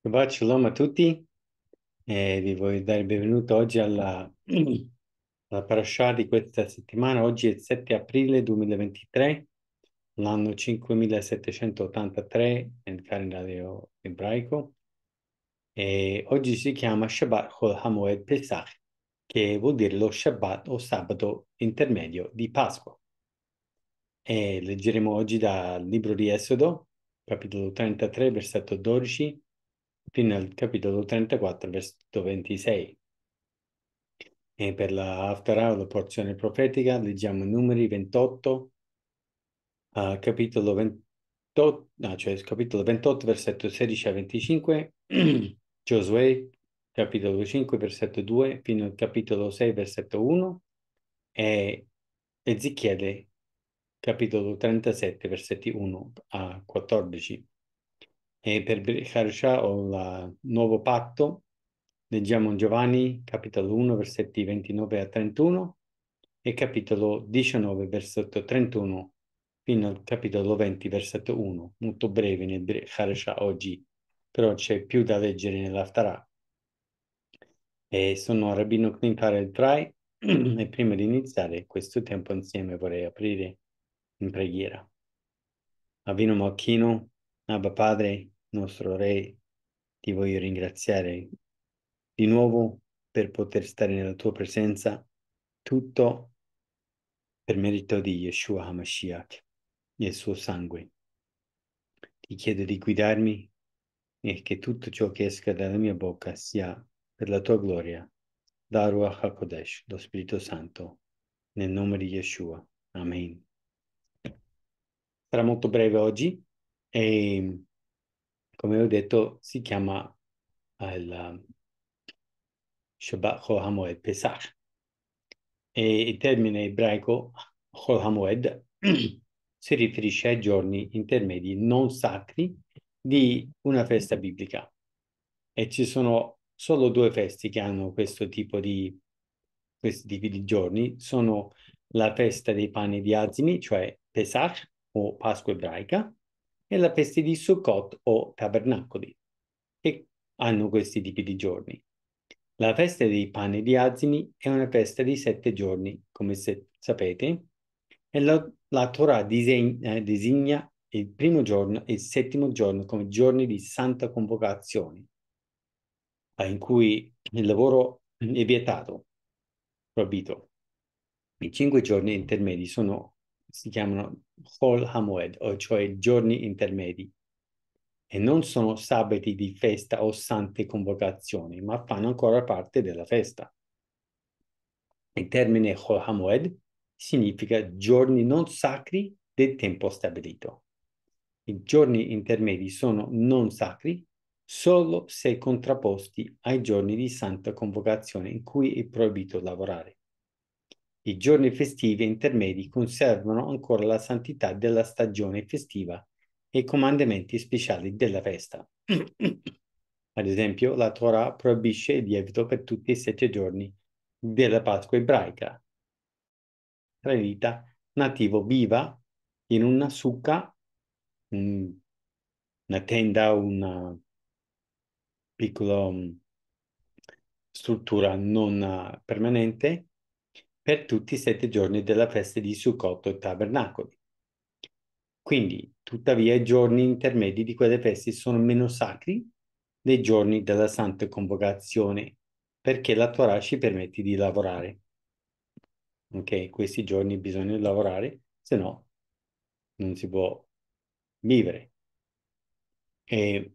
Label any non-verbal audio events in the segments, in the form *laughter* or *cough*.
Shabbat Shalom a tutti e vi voglio dare il benvenuto oggi alla, *clears throat* alla parasha di questa settimana. Oggi è il 7 aprile 2023, l'anno 5783 nel calendario ebraico e oggi si chiama Shabbat Chol Hamoed Pesach che vuol dire lo Shabbat o sabato intermedio di Pasqua. E leggeremo oggi dal libro di Esodo, capitolo 33, versetto 12 fino al capitolo 34, versetto 26. E per la After Hour, la porzione profetica, leggiamo numeri 28, uh, capitolo 28, no, cioè capitolo 28, versetto 16 a 25, *clears throat* Giosuè, capitolo 5, versetto 2, fino al capitolo 6, versetto 1, e Ezechiele, capitolo 37, versetti 1 a 14. E per o il nuovo patto, leggiamo Giovanni capitolo 1 versetti 29 a 31 e capitolo 19 versetto 31 fino al capitolo 20 versetto 1, molto breve nel beccare oggi, però c'è più da leggere nell'Aftarah. E sono Rabbino Klinkarel Trai *clears throat* e prima di iniziare questo tempo insieme vorrei aprire in preghiera. Avino Malchino, Abba Padre, nostro Re, ti voglio ringraziare di nuovo per poter stare nella tua presenza, tutto per merito di Yeshua HaMashiach e il suo sangue. Ti chiedo di guidarmi e che tutto ciò che esca dalla mia bocca sia per la tua gloria, da Ruach HaKodesh, lo Spirito Santo, nel nome di Yeshua. Amen. Sarà molto breve oggi, e ehm, come ho detto, si chiama eh, il Shabbat Chol HaMoed Pesach. E il termine ebraico Chol HaMoed *clears throat* si riferisce ai giorni intermedi non sacri di una festa biblica. E ci sono solo due feste che hanno questo tipo di, questi tipi di giorni. Sono la festa dei panni di azimi, cioè Pesach o Pasqua ebraica, e la festa di Sukkot o Tabernacoli, che hanno questi tipi di giorni. La festa dei panni di azimi è una festa di sette giorni, come sapete, e la, la Torah disegna, eh, il primo giorno e il settimo giorno come giorni di santa convocazione, in cui il lavoro è vietato, proibito. I cinque giorni intermedi sono si chiamano Chol Hamoed, cioè giorni intermedi, e non sono sabati di festa o sante convocazioni, ma fanno ancora parte della festa. Il termine Chol Hamoed significa giorni non sacri del tempo stabilito. I giorni intermedi sono non sacri solo se contrapposti ai giorni di santa convocazione in cui è proibito lavorare. I giorni festivi e intermedi conservano ancora la santità della stagione festiva e i comandamenti speciali della festa. *coughs* Ad esempio, la Torah proibisce il lievito per tutti i sette giorni della Pasqua ebraica. Israelita nativo viva in una succa, una tenda, una piccola mm, struttura non ah, permanente, per tutti i sette giorni della festa di Sukkot e Tabernacoli. Quindi, tuttavia, i giorni intermedi di quelle feste sono meno sacri dei giorni della Santa Convocazione, perché la Torah ci permette di lavorare. Ok, questi giorni bisogna lavorare, se no non si può vivere. E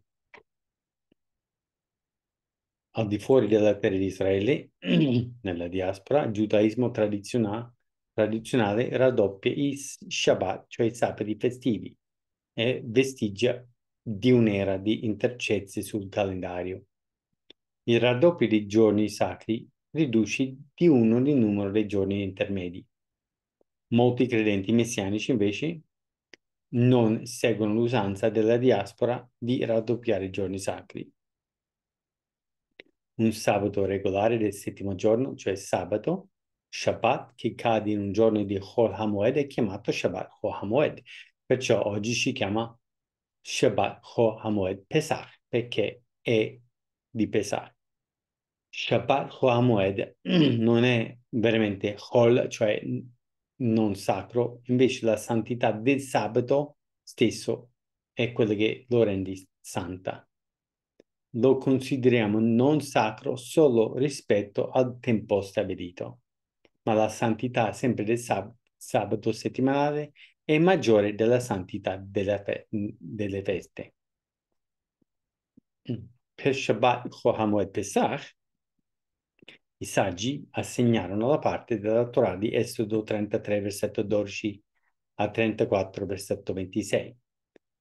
al di fuori della terra di Israele, *clears throat* nella diaspora, il giudaismo tradizionale, tradizionale raddoppia i Shabbat, cioè i sabati festivi, e vestigia di un'era di intercezze sul calendario. Il raddoppio dei giorni sacri riduce di uno il numero dei giorni intermedi. Molti credenti messianici invece non seguono l'usanza della diaspora di raddoppiare i giorni sacri un sabato regolare del settimo giorno, cioè sabato, Shabbat, che cade in un giorno di Chol Hamoed, è chiamato Shabbat Chol Hamoed. Perciò oggi si chiama Shabbat Chol Hamoed Pesach, perché è di Pesach. Shabbat Chol Hamoed *clears throat* non è veramente Chol, cioè non sacro, invece la santità del sabato stesso è quella che lo rende santa lo consideriamo non sacro solo rispetto al tempo stabilito, ma la santità sempre del sab- sabato settimanale è maggiore della santità della fe- delle feste. Per Shabbat, Choham e Pesach, i saggi assegnarono la parte della Torah di Esodo 33, versetto 12 a 34, versetto 26,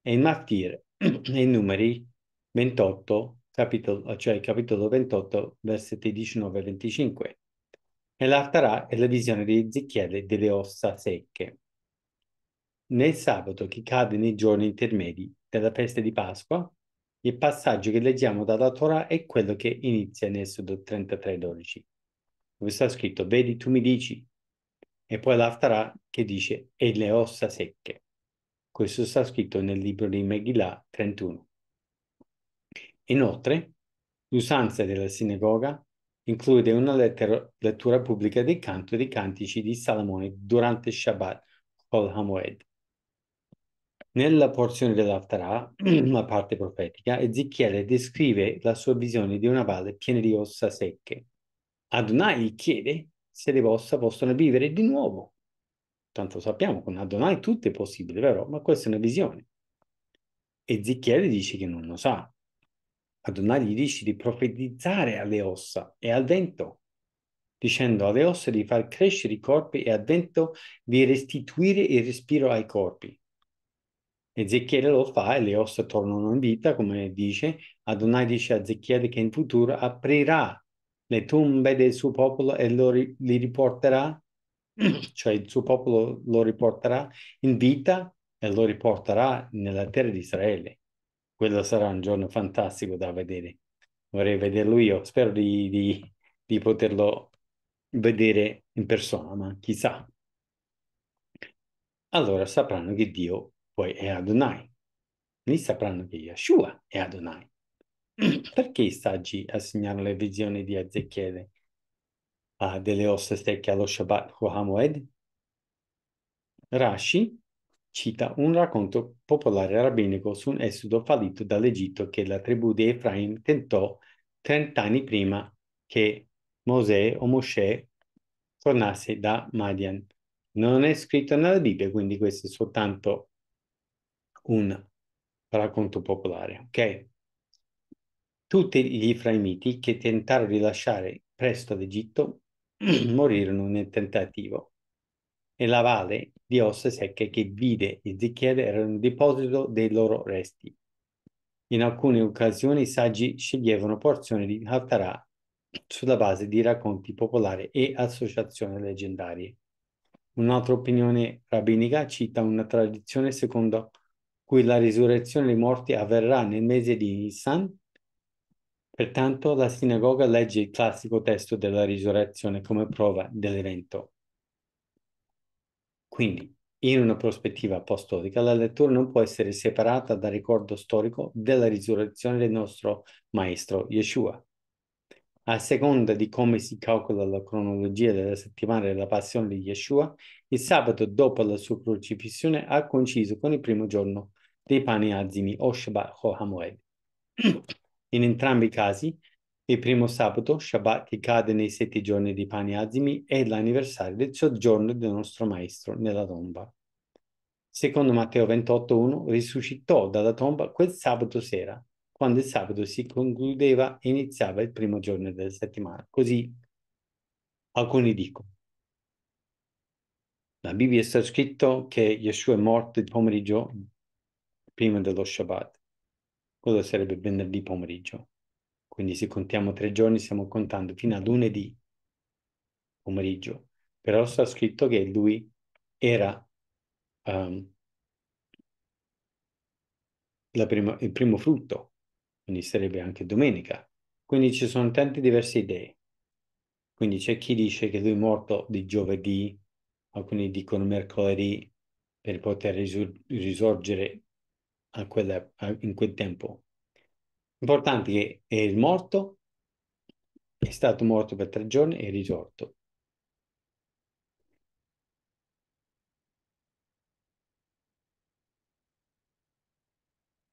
e il Maftir nei *clears throat* numeri 28, capitolo, cioè capitolo 28, versetti 19 e 25. E l'altarà è la visione di Ezechiele delle ossa secche. Nel sabato che cade nei giorni intermedi della festa di Pasqua, il passaggio che leggiamo dalla Torah è quello che inizia in Esodo 33,12, dove sta scritto: Vedi, tu mi dici, e poi l'aftarà che dice: E le ossa secche. Questo sta scritto nel libro di Megillah 31. Inoltre, l'usanza della sinagoga include una lettura pubblica del canto dei cantici di Salomone durante il Shabbat col Hamoed. Nella porzione dell'Aftarah, *clears throat* la parte profetica, Ezechiele descrive la sua visione di una valle piena di ossa secche. Adonai gli chiede se le ossa possono vivere di nuovo. Tanto sappiamo, con Adonai tutto è possibile, vero? Ma questa è una visione. Ezechiele dice che non lo sa, Adonai gli dice di profetizzare alle ossa e al vento, dicendo alle ossa di far crescere i corpi e al vento di restituire il respiro ai corpi. Ezechiele lo fa e le ossa tornano in vita, come dice. Adonai dice a Ezechiele che in futuro aprirà le tombe del suo popolo e lo, li riporterà, *clears throat* cioè il suo popolo lo riporterà in vita e lo riporterà nella terra di Israele quello sarà un giorno fantastico da vedere. Vorrei vederlo io, spero di, di, di poterlo vedere in persona, ma chissà. Allora sapranno che Dio poi è Adonai. Lì sapranno che Yeshua è Adonai. *clears throat* Perché i saggi assegnano le visioni di Ezechiele uh, delle ossa secche allo Shabbat Kohamoed? Rashi cita un racconto popolare rabbinico su un esodo fallito dall'Egitto che la tribù di Efraim tentò 30 anni prima che Mosè o Mosè tornasse da Madian. Non è scritto nella Bibbia, quindi questo è soltanto un racconto popolare, ok? Tutti gli Efraimiti che tentarono di lasciare presto l'Egitto *clears throat* morirono nel tentativo la valle di ossa secche che vide Ezechiele era un deposito dei loro resti. In alcune occasioni i saggi sceglievano porzioni di Haftarah sulla base di racconti popolari e associazioni leggendarie. Un'altra opinione rabbinica cita una tradizione secondo cui la risurrezione dei morti avverrà nel mese di Nisan. Pertanto la sinagoga legge il classico testo della risurrezione come prova dell'evento. Quindi, in una prospettiva apostolica, la lettura non può essere separata dal ricordo storico della risurrezione del nostro Maestro Yeshua. A seconda di come si calcola la cronologia della settimana della passione di Yeshua, il sabato dopo la sua crocifissione ha coinciso con il primo giorno dei pani azimi o Shabbat Hamoed. In entrambi i casi, il primo sabato, Shabbat, che cade nei sette giorni di pani azimi, è l'anniversario del soggiorno del nostro Maestro nella tomba. Secondo Matteo 28.1, risuscitò dalla tomba quel sabato sera, quando il sabato si concludeva e iniziava il primo giorno della settimana. Così alcuni dicono. La Bibbia sta scritto che Yeshua è morto il pomeriggio prima dello Shabbat. Quello sarebbe venerdì pomeriggio. Quindi se contiamo tre giorni stiamo contando fino a lunedì pomeriggio. Però sta scritto che lui era um, prima, il primo frutto, quindi sarebbe anche domenica. Quindi ci sono tante diverse idee. Quindi c'è chi dice che lui è morto di giovedì, alcuni dicono mercoledì, per poter risorgere a quella, a, in quel tempo. Importante che è il morto, è stato morto per tre giorni e è risorto.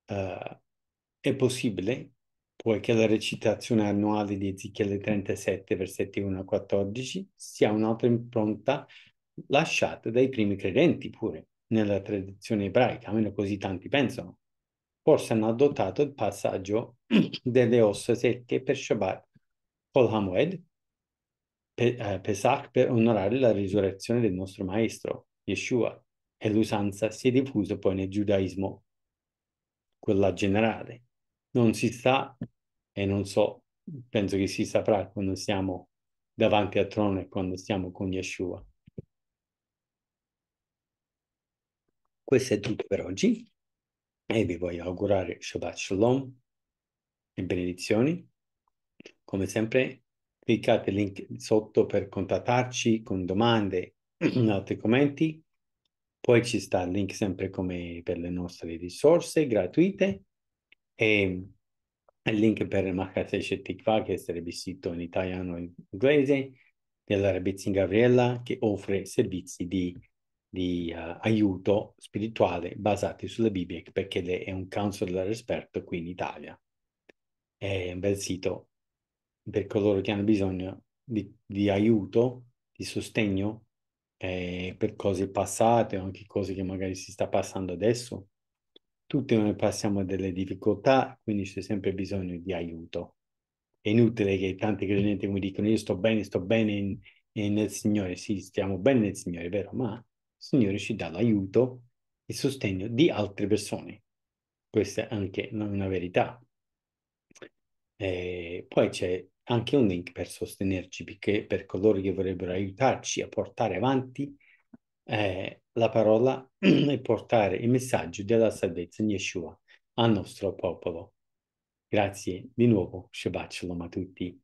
Uh, è possibile, poiché la recitazione annuale di Ezechiele 37, versetti 1 a 14, sia un'altra impronta lasciata dai primi credenti pure nella tradizione ebraica, almeno così tanti pensano forse hanno adottato il passaggio *clears throat* delle ossa secche per Shabbat, Kol Hamwed, pe, eh, Pesach per onorare la risurrezione del nostro maestro, Yeshua, e l'usanza si è diffusa poi nel giudaismo, quella generale. Non si sa, e non so, penso che si saprà quando siamo davanti al trono e quando siamo con Yeshua. Questo è tutto per oggi e vi voglio augurare Shabbat Shalom e benedizioni. Come sempre, cliccate il link sotto per contattarci con domande, *clears throat* e altri commenti. Poi ci sta il link sempre come per le nostre risorse gratuite e il link per il Mahaseshe Tikva che sarebbe il sito in italiano e inglese della Rabbit Gabriella che offre servizi di di uh, aiuto spirituale basati sulla Bibbia, perché lei è un counselor esperto qui in Italia. È un bel sito per coloro che hanno bisogno di, di aiuto, di sostegno eh, per cose passate o anche cose che magari si sta passando adesso. Tutti noi passiamo delle difficoltà, quindi c'è sempre bisogno di aiuto. È inutile che tanti credenti mi dicano io sto bene, sto bene in, in nel Signore, sì, stiamo bene nel Signore, vero? Ma Signore ci dà l'aiuto, il sostegno di altre persone. Questa è anche una verità. E poi c'è anche un link per sostenerci, perché per coloro che vorrebbero aiutarci a portare avanti eh, la parola e *clears throat* portare il messaggio della salvezza in Yeshua al nostro popolo. Grazie di nuovo, Shabbat Shalom a tutti.